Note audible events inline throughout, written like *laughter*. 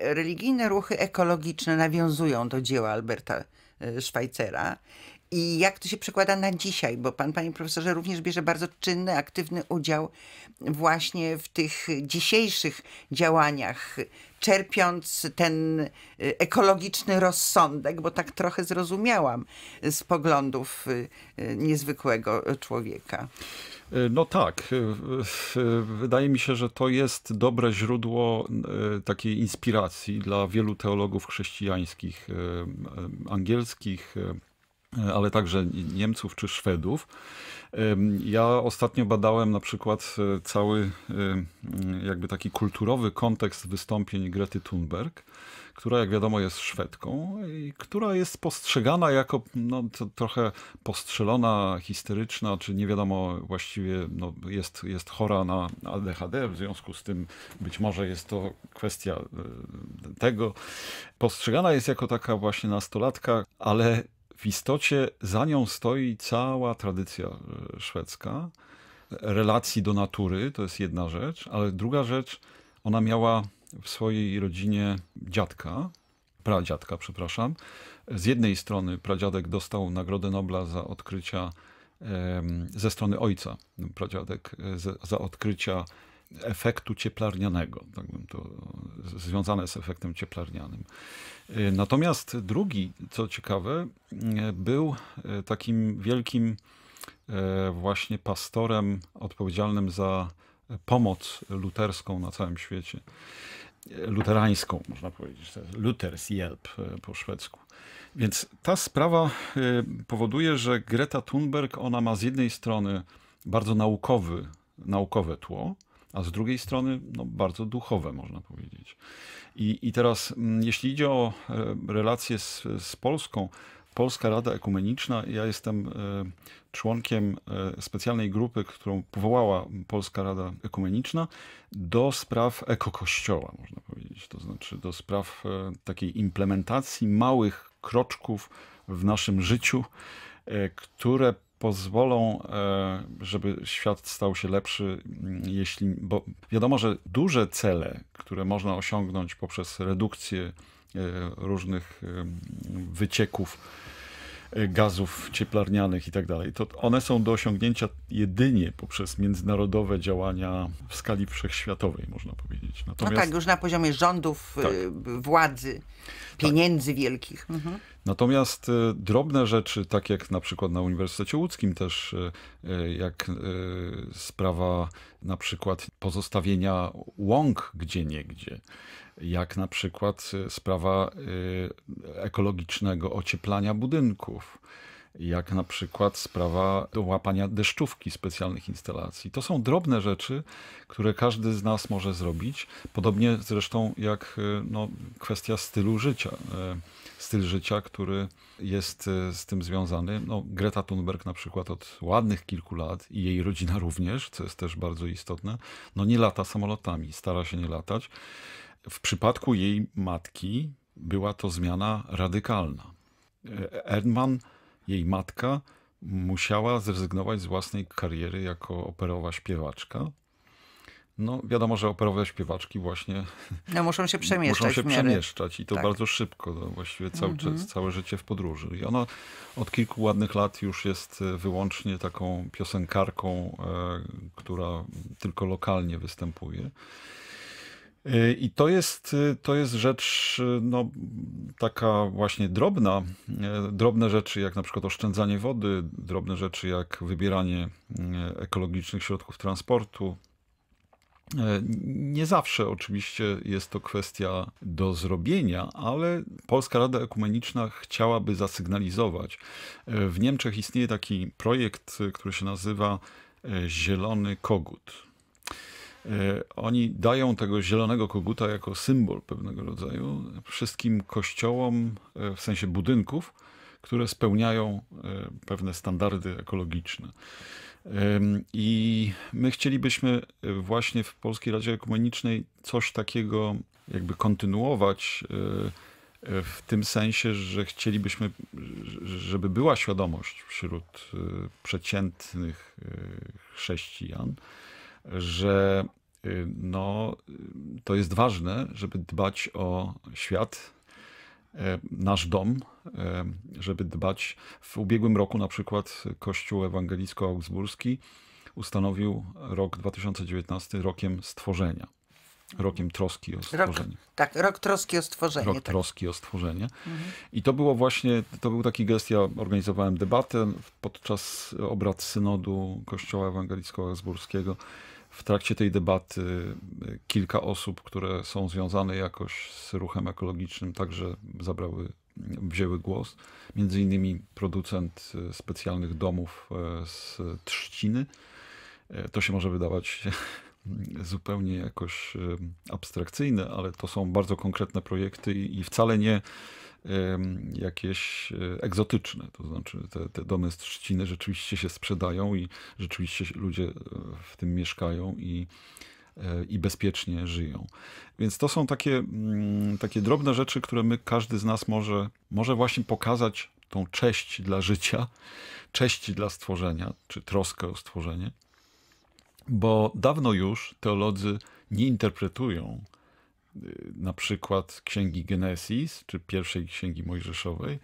religijne ruchy ekologiczne nawiązują do dzieła Alberta e, Schweitzera i jak to się przekłada na dzisiaj, bo pan, panie profesorze, również bierze bardzo czynny, aktywny udział właśnie w tych dzisiejszych działaniach, czerpiąc ten y, ekologiczny rozsądek, bo tak trochę zrozumiałam z poglądów y, y, niezwykłego człowieka. No tak. Wydaje mi się, że to jest dobre źródło takiej inspiracji dla wielu teologów chrześcijańskich, angielskich, E, ale także Niemców czy Szwedów. Ja ostatnio badałem na przykład e, cały e, jakby taki kulturowy kontekst wystąpień Grety Thunberg, która jak wiadomo jest Szwedką i która jest postrzegana jako no, trochę postrzelona, histeryczna, czy nie wiadomo właściwie no, jest, jest chora na ADHD, w związku z tym być może jest to kwestia tego. Postrzegana jest jako taka właśnie nastolatka, ale w istocie za nią stoi cała tradycja e, szwedzka, relacji do natury, to jest jedna rzecz, ale druga rzecz, ona miała w swojej rodzinie dziadka, pradziadka, przepraszam. Z jednej strony pradziadek dostał Nagrodę Nobla za odkrycia ze strony ojca, pradziadek e, za odkrycia efektu cieplarnianego, tak bym to związane z efektem cieplarnianym. Y, natomiast drugi, co ciekawe, y, był y, takim wielkim właśnie pastorem odpowiedzialnym za pomoc luterską na całym świecie. Luterańską, można powiedzieć. Luther's Yelp po szwedzku. Więc ta sprawa powoduje, że Greta Thunberg, ona ma z jednej strony bardzo naukowy, naukowe tło, a z drugiej strony no, bardzo duchowe, można powiedzieć. I, i teraz, mm, jeśli idzie o e, relacje z, z Polską, Polska Rada Ekumeniczna. Ja jestem e, członkiem e, specjalnej grupy, którą powołała Polska Rada Ekumeniczna do spraw ekokościoła, można powiedzieć, to znaczy do spraw takiej implementacji małych kroczków w naszym życiu, które pozwolą, e, żeby świat stał się lepszy, jeśli, bo wiadomo, że duże cele, które można osiągnąć poprzez redukcję e, różnych e, wycieków, Y, gazów cieplarnianych i tak dalej. To one są do osiągnięcia jedynie poprzez międzynarodowe działania w skali wszechświatowej, można powiedzieć. No Natomiast... No tak, już na poziomie rządów, y, tak. władzy, tak. pieniędzy tak. wielkich. Mhm. Natomiast y, drobne rzeczy, tak jak na przykład na Uniwersytecie Łódzkim też, jak sprawa na przykład pozostawienia łąk gdzie niegdzie, jak na przykład y, sprawa y, ekologicznego ocieplania budynków, jak na przykład sprawa łapania deszczówki specjalnych instalacji. To są drobne rzeczy, które każdy z nas może zrobić, podobnie zresztą jak y, no, kwestia stylu życia. Styl życia, który jest z tym związany. No, Greta Thunberg na przykład od ładnych kilku lat i jej rodzina również, co jest też bardzo istotne, no nie lata samolotami, stara się nie latać. W przypadku jej matki była to zmiana radykalna. Erdman, jej matka, musiała zrezygnować z własnej kariery jako operowa śpiewaczka. No, wiadomo, że operowe śpiewaczki właśnie. *laughs* No, muszą się przemieszczać. Muszą się przemieszczać i to tak. bardzo szybko. No, właściwie cały, mhm. całe życie w podróży. I ona od kilku ładnych lat już jest e, wyłącznie taką piosenkarką, e, która tylko lokalnie występuje. I to jest, to jest rzecz no, taka właśnie drobna. Drobne rzeczy jak na przykład oszczędzanie wody, drobne rzeczy jak wybieranie e, ekologicznych środków transportu. E, nie zawsze oczywiście jest to kwestia do zrobienia, ale Polska Rada Ekumeniczna chciałaby zasygnalizować. E, w Niemczech istnieje taki projekt, który się nazywa Zielony Kogut. E, oni dają tego zielonego koguta jako symbol pewnego rodzaju wszystkim kościołom, e, w sensie budynków, które spełniają e, pewne standardy ekologiczne. I my chcielibyśmy właśnie w Polskiej Radzie Ekumenicznej coś takiego jakby kontynuować w tym sensie, że chcielibyśmy, żeby była świadomość wśród przeciętnych chrześcijan, że Y, no, y, to jest ważne, żeby dbać o świat, y, nasz dom, żeby dbać. W ubiegłym roku na przykład Kościół Ewangelicko-Augsburski ustanowił rok 2019 rokiem stworzenia. Rokiem troski o stworzenie. Rok, tak, rok troski o stworzenie. Rok tak. troski o stworzenie. Mhm. I to było właśnie, to był taki gest, ja organizowałem debatę podczas obrad synodu Kościoła Ewangelicko-Augsburskiego w trakcie tej debaty y, kilka osób, które są związane jakoś z ruchem ekologicznym, także zabrały, wzięły głos. Między innymi producent y, specjalnych domów y, z Trzciny. To się może wydawać *laughs* zupełnie jakoś abstrakcyjne, ale to są bardzo konkretne projekty i wcale nie jakieś e, egzotyczne. To znaczy te, te domy z trzciny rzeczywiście się sprzedają i rzeczywiście ludzie e, w tym mieszkają i e, i bezpiecznie żyją. Więc to są takie, mm, takie drobne rzeczy, które my, każdy z nas może, może właśnie pokazać tą cześć dla życia, cześć dla stworzenia, czy troskę o stworzenie, bo dawno już teolodzy nie interpretują Y, na przykład księgi Genesis czy pierwszej księgi Mojżeszowej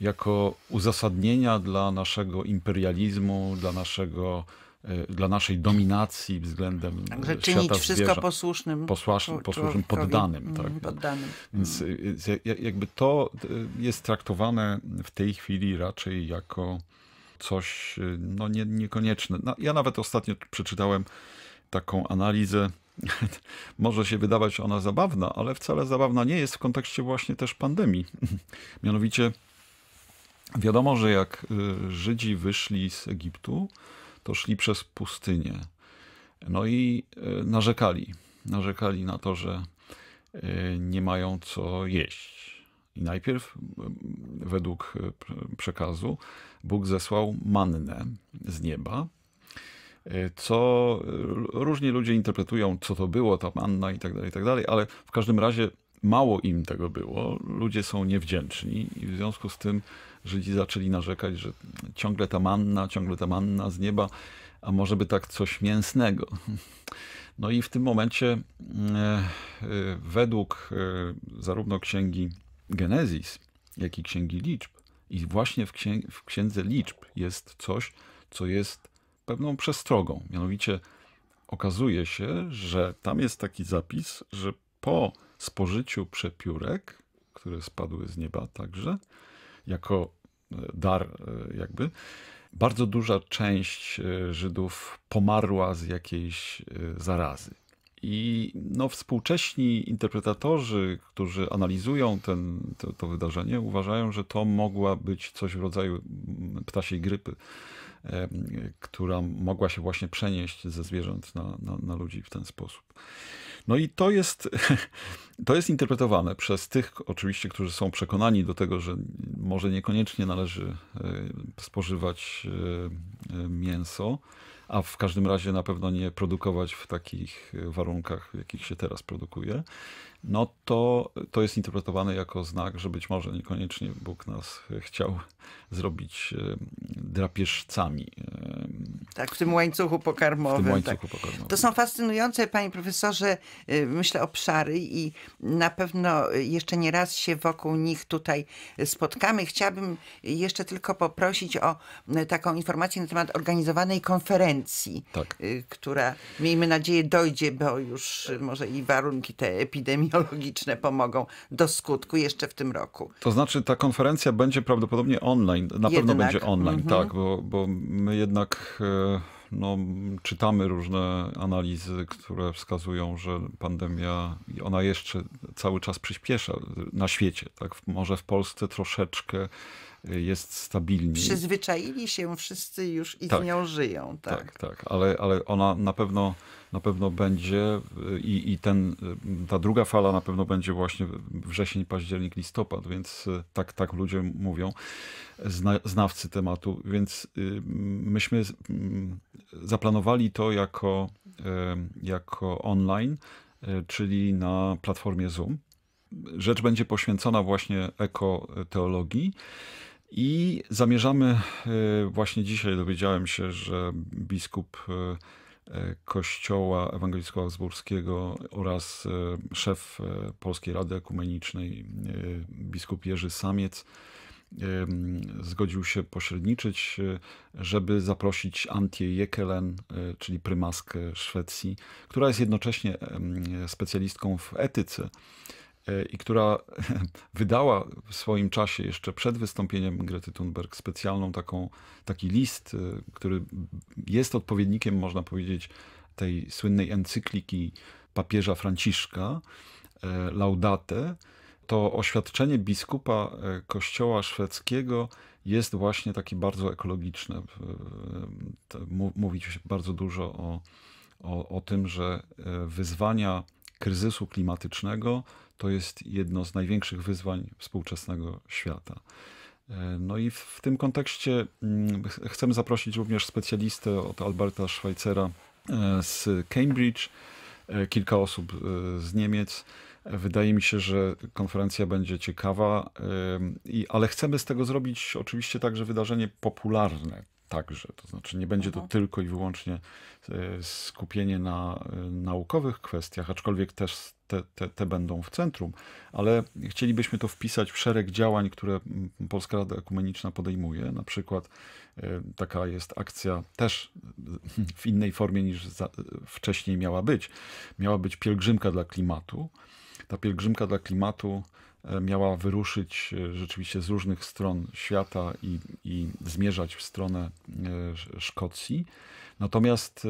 jako uzasadnienia dla naszego imperializmu, dla naszego y, dla naszej dominacji względem Także świata czynić wszystko posłusznym, Posłasz, posłusznym poddanym. Tak. Mhm, poddanym. Więc y, jakby to jest traktowane w tej chwili raczej jako coś no, nie, niekonieczne. No, ja nawet ostatnio przeczytałem taką analizę *laughs* może się wydawać ona zabawna, ale wcale zabawna nie jest w kontekście właśnie też pandemii. *laughs* Mianowicie wiadomo, że jak y, Żydzi wyszli z Egiptu, to szli przez pustynię. No i y, narzekali. Narzekali na to, że y, nie mają co jeść. I najpierw, według przekazu, Bóg zesłał mannę z nieba, Y, co y, różni ludzie interpretują, co to było, ta manna i tak dalej, i tak dalej, ale w każdym razie mało im tego było. Ludzie są niewdzięczni i w związku z tym Żydzi zaczęli narzekać, że ciągle ta manna, ciągle ta manna z nieba, a może by tak coś mięsnego. *laughs* No i w tym momencie y, według zarówno księgi Genezis, jak i księgi liczb, i właśnie w, w księdze liczb jest coś, co jest pewną przestrogą. Mianowicie okazuje się, że tam jest taki zapis, że po spożyciu przepiórek, które spadły z nieba także, jako e, dar e, jakby, bardzo duża część e, Żydów pomarła z jakiejś zarazy. I no, współcześni interpretatorzy, którzy analizują ten, to, to wydarzenie, uważają, że to mogła być coś w rodzaju ptasiej grypy która mogła się właśnie przenieść ze zwierząt na, na, na ludzi w ten sposób. No i to jest *laughs* To jest interpretowane przez tych oczywiście, którzy są przekonani do tego, że może niekoniecznie należy e, spożywać e, e, mięso, a w każdym razie na pewno nie produkować w takich warunkach, w jakich się teraz produkuje, no to to jest interpretowane jako znak, że być może niekoniecznie Bóg nas chciał zrobić drapieżcami. Tak, w tym łańcuchu pokarmowym. W tym tak. łańcuchu tak. pokarmowym. To są fascynujące, panie profesorze, myślę, obszary i na pewno jeszcze nie raz się wokół nich tutaj spotkamy. Chciałabym jeszcze tylko poprosić o taką informację na temat organizowanej konferencji, tak. Y, która miejmy nadzieję dojdzie, bo już może i warunki te epidemiologiczne pomogą do skutku jeszcze w tym roku. To znaczy ta konferencja będzie prawdopodobnie online, na jednak. pewno będzie online, mhm. tak, bo, bo my jednak... Yy no, czytamy różne analizy, które wskazują, że pandemia, ona jeszcze cały czas przyspiesza na świecie. Tak? Może w Polsce troszeczkę y, jest stabilniej. Przyzwyczaili się wszyscy już i tak, z nią żyją. Tak, tak, tak. Ale, ale ona na pewno na pewno będzie y, i, i ten, y, ta druga fala na pewno będzie właśnie wrzesień, październik, listopad, więc y, tak, tak ludzie mówią, zna, znawcy tematu, więc myśmy mm, zaplanowali to jako, jako online, e, czyli na platformie Zoom. Rzecz będzie poświęcona właśnie ekoteologii. I zamierzamy, e, właśnie dzisiaj dowiedziałem się, że biskup e, E, Kościoła Ewangelicko-Augsburskiego oraz e, szef e, Polskiej Rady Ekumenicznej, biskup Jerzy Samiec, zgodził się pośredniczyć, żeby zaprosić Antje Jekelen, czyli prymaskę Szwecji, która jest jednocześnie specjalistką w etyce. E, i która *laughs* wydała w swoim czasie, jeszcze przed wystąpieniem Grety Thunberg, specjalną taką, taki list, e, który jest odpowiednikiem, można powiedzieć, tej słynnej encykliki papieża Franciszka, e, Laudate, to oświadczenie biskupa kościoła szwedzkiego jest właśnie takie bardzo ekologiczne. Mówi się bardzo dużo o, o, o tym, że wyzwania kryzysu klimatycznego to jest jedno z największych wyzwań współczesnego świata. E, no i w, tym kontekście mm, chcemy zaprosić również specjalistę od Alberta Schweitzera e, z Cambridge, e, kilka osób z Niemiec. Wydaje mi się, że konferencja będzie ciekawa, ale chcemy z tego zrobić oczywiście także wydarzenie popularne także. To znaczy nie będzie to tylko i wyłącznie e, skupienie na e, naukowych kwestiach, aczkolwiek też te, te, te, będą w centrum, ale chcielibyśmy to wpisać w szereg działań, które mm, Polska Rada Ekumeniczna podejmuje. Na przykład e, taka jest akcja też w innej formie niż za, wcześniej miała być. Miała być pielgrzymka dla klimatu. Ta pielgrzymka dla klimatu E, miała wyruszyć e, rzeczywiście z różnych stron świata i, i zmierzać w stronę e, Szkocji. Natomiast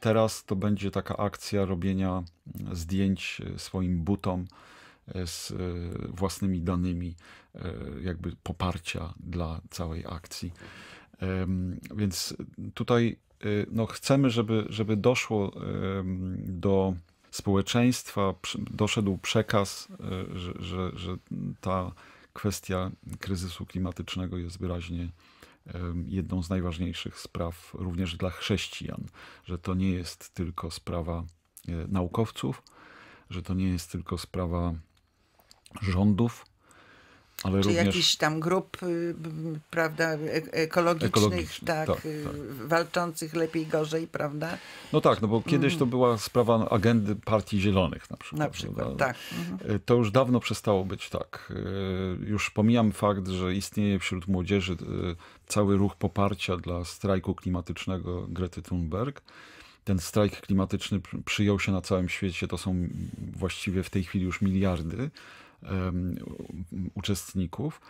teraz to będzie taka akcja robienia mm, zdjęć swoim butom z własnymi danymi, jakby poparcia dla całej akcji. Więc tutaj no, chcemy, żeby, żeby doszło do społeczeństwa doszedł przekaz, e, że, że, że ta kwestia kryzysu klimatycznego jest wyraźnie jedną z najważniejszych spraw również dla chrześcijan, że to nie jest tylko sprawa e, naukowców, że to nie jest tylko sprawa rządów, ale czy jakichś tam grup y, prawda, ekologicznych, ekologicznych tak, tak, y, tak, walczących lepiej, gorzej, prawda? No tak, no bo kiedyś to mm. była sprawa agendy partii zielonych na przykład. Na przykład, tak. Mhm. Y, to już dawno przestało być tak. Już pomijam fakt, że istnieje wśród młodzieży cały ruch poparcia dla strajku klimatycznego Grety Thunberg ten strajk klimatyczny przyjął się na całym świecie. To są właściwie w tej chwili już miliardy uczestników.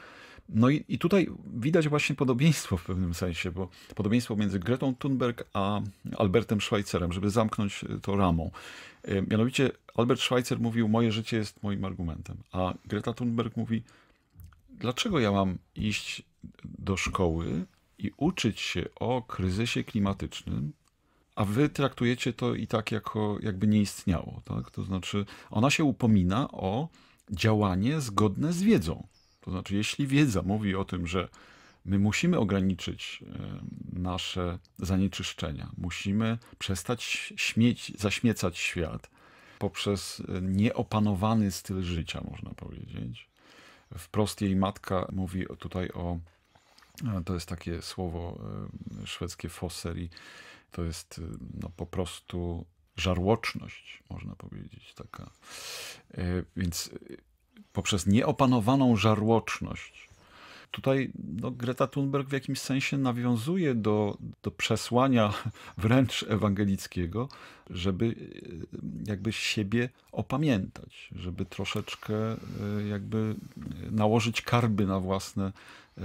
No i, i tutaj widać właśnie podobieństwo w pewnym sensie, bo podobieństwo między Gretą Thunberg a Albertem Schweitzerem, żeby zamknąć e, to ramą. E, mianowicie Albert Schweitzer mówił, moje życie jest moim argumentem, a Greta Thunberg mówi, dlaczego ja mam iść do szkoły i uczyć się o kryzysie klimatycznym, a wy traktujecie to i tak jako jakby nie istniało. Tak? To znaczy, ona się upomina o działanie zgodne z wiedzą. To znaczy, jeśli wiedza mówi o tym, że my musimy ograniczyć e, nasze zanieczyszczenia, musimy przestać śmieć, zaśmiecać świat poprzez nieopanowany styl życia, można powiedzieć. Wprost jej matka mówi tutaj o, e, to jest takie słowo e, szwedzkie fosseri, to jest no, po prostu żarłoczność, można powiedzieć taka. E, więc poprzez nieopanowaną żarłoczność Tutaj no, Greta Thunberg w jakimś sensie nawiązuje do, do przesłania *laughs* wręcz ewangelickiego, żeby e, jakby siebie opamiętać, żeby troszeczkę e, jakby e, nałożyć karby na własne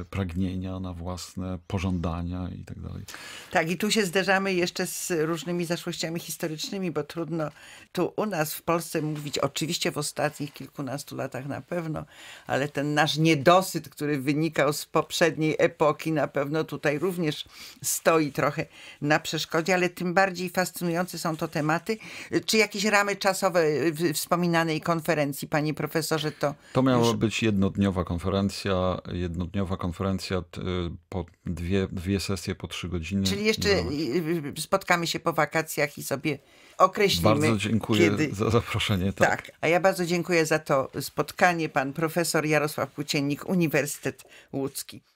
pragnienia, na własne pożądania i tak dalej. Tak, i tu się zderzamy jeszcze z różnymi zaszłościami historycznymi, bo trudno tu u nas w Polsce mówić, oczywiście w ostatnich kilkunastu latach na pewno, ale ten nasz niedosyt, który wynika wynikał z poprzedniej epoki, na pewno tutaj również stoi trochę na przeszkodzie, ale tym bardziej fascynujące są to tematy. Czy jakieś ramy czasowe wspominanej konferencji, panie profesorze, to... To miała już... być jednodniowa konferencja, jednodniowa konferencja y, po dwie, dwie sesje po trzy godziny. Czyli jeszcze y, y, spotkamy się po wakacjach i sobie określimy. Bardzo dziękuję kiedy... za zaproszenie. Tak. tak. a ja bardzo dziękuję za to spotkanie. Pan profesor Jarosław Płóciennik, Uniwersytet Łódzki.